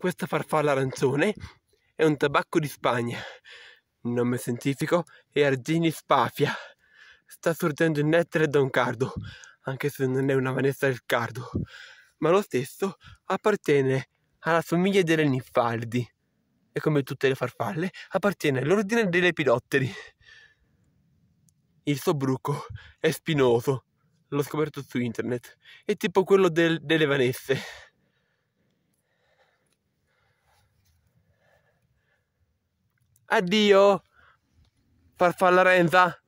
Questa farfalla arancione è un tabacco di Spagna. Nome scientifico è Argini Spafia. Sta sorgendo in nettare da un cardo, anche se non è una vanessa del cardo. Ma lo stesso appartiene alla famiglia delle ninfaldi e come tutte le farfalle appartiene all'ordine dei lepidotteri. Il suo bruco è spinoso, l'ho scoperto su internet, è tipo quello del, delle vanesse. Addio, farfalla Renza.